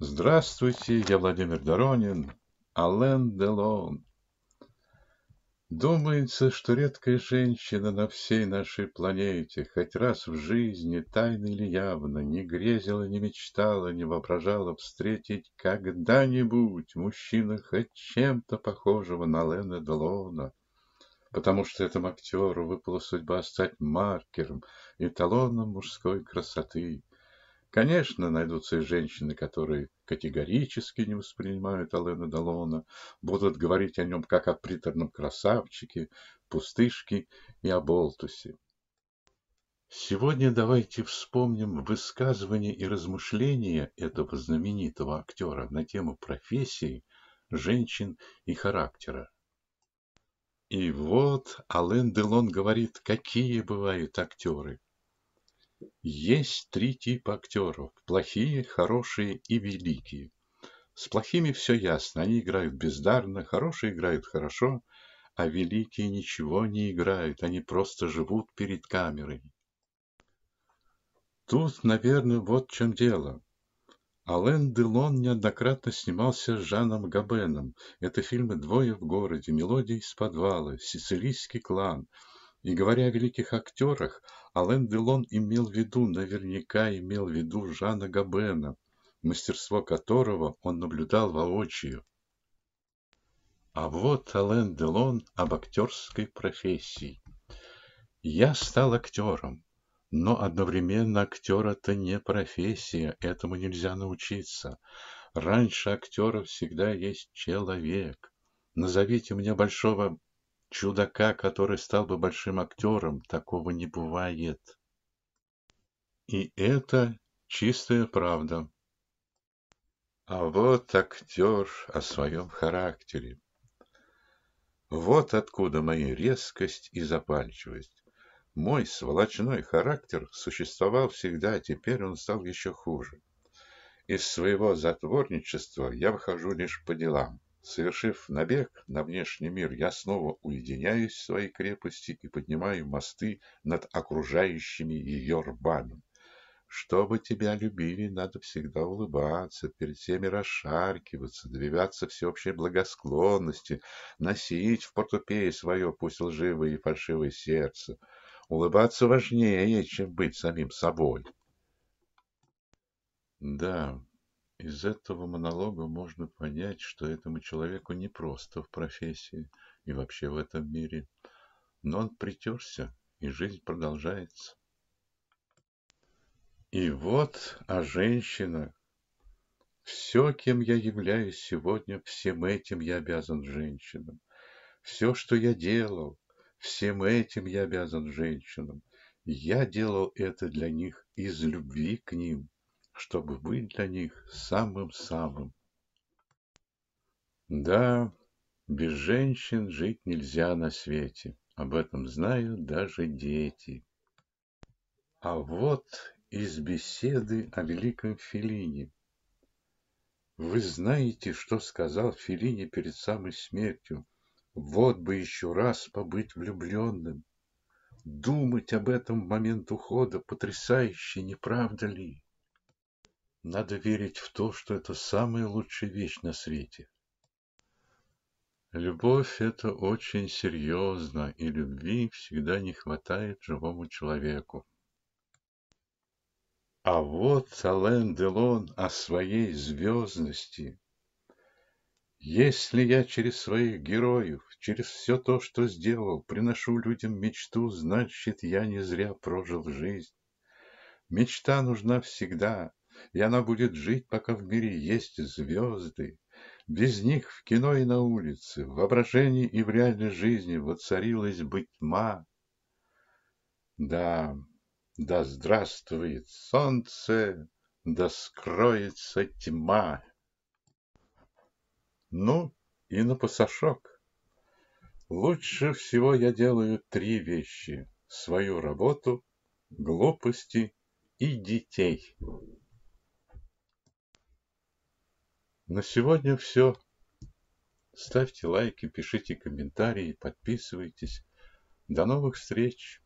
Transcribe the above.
Здравствуйте, я Владимир Доронин, Ален Делон. Думается, что редкая женщина на всей нашей планете хоть раз в жизни, тайно или явно, не грезила, не мечтала, не воображала встретить когда-нибудь мужчину хоть чем-то похожего на Лена Делона, потому что этому актеру выпала судьба стать маркером, эталоном мужской красоты – Конечно, найдутся и женщины, которые категорически не воспринимают Алена Делона, будут говорить о нем как о приторном красавчике, пустышке и оболтусе. Сегодня давайте вспомним высказывания и размышления этого знаменитого актера на тему профессии, женщин и характера. И вот Ален Делон говорит, какие бывают актеры. Есть три типа актеров – плохие, хорошие и великие. С плохими все ясно, они играют бездарно, хорошие играют хорошо, а великие ничего не играют, они просто живут перед камерой. Тут, наверное, вот в чем дело. Ален Делон неоднократно снимался с Жаном Габеном. Это фильмы «Двое в городе», «Мелодии из подвала», «Сицилийский клан», «Сицилийский клан». И говоря о великих актерах, Ален Делон имел в виду, наверняка имел в виду Жана Габена, мастерство которого он наблюдал воочию. А вот Ален Делон об актерской профессии. Я стал актером, но одновременно актер это не профессия, этому нельзя научиться. Раньше актера всегда есть человек. Назовите мне большого Чудака, который стал бы большим актером, такого не бывает. И это чистая правда. А вот актер о своем характере. Вот откуда моя резкость и запальчивость. Мой сволочной характер существовал всегда, а теперь он стал еще хуже. Из своего затворничества я выхожу лишь по делам. Совершив набег на внешний мир, я снова уединяюсь в своей крепости и поднимаю мосты над окружающими ее рвами. Чтобы тебя любили, надо всегда улыбаться, перед всеми расшаркиваться, добиваться всеобщей благосклонности, носить в портупее свое, пусть лживое и фальшивое сердце. Улыбаться важнее, чем быть самим собой. Да, из этого монолога можно понять, что этому человеку не просто в профессии и вообще в этом мире. Но он притерся, и жизнь продолжается. И вот, о а женщинах. все, кем я являюсь сегодня, всем этим я обязан женщинам. Все, что я делал, всем этим я обязан женщинам. Я делал это для них из любви к ним, чтобы быть для них самым-самым. Да, без женщин жить нельзя на свете, об этом знают даже дети. А вот из беседы о великом Филине. Вы знаете, что сказал Филине перед самой смертью? Вот бы еще раз побыть влюбленным. Думать об этом в момент ухода потрясающе, не правда ли? Надо верить в то, что это самая лучшая вещь на свете. Любовь – это очень серьезно, и любви всегда не хватает живому человеку. А вот Ален Делон о своей звездности. Если я через своих героев, через все то, что сделал, приношу людям мечту, значит, я не зря прожил жизнь. Мечта нужна всегда, и она будет жить, пока в мире есть звезды. Без них в кино и на улице, в воображении и в реальной жизни воцарилась бы тьма. Да, да здравствует солнце, да скроется тьма. Ну, и на пасашок. Лучше всего я делаю три вещи. Свою работу, глупости и детей. На сегодня все. Ставьте лайки, пишите комментарии, подписывайтесь. До новых встреч!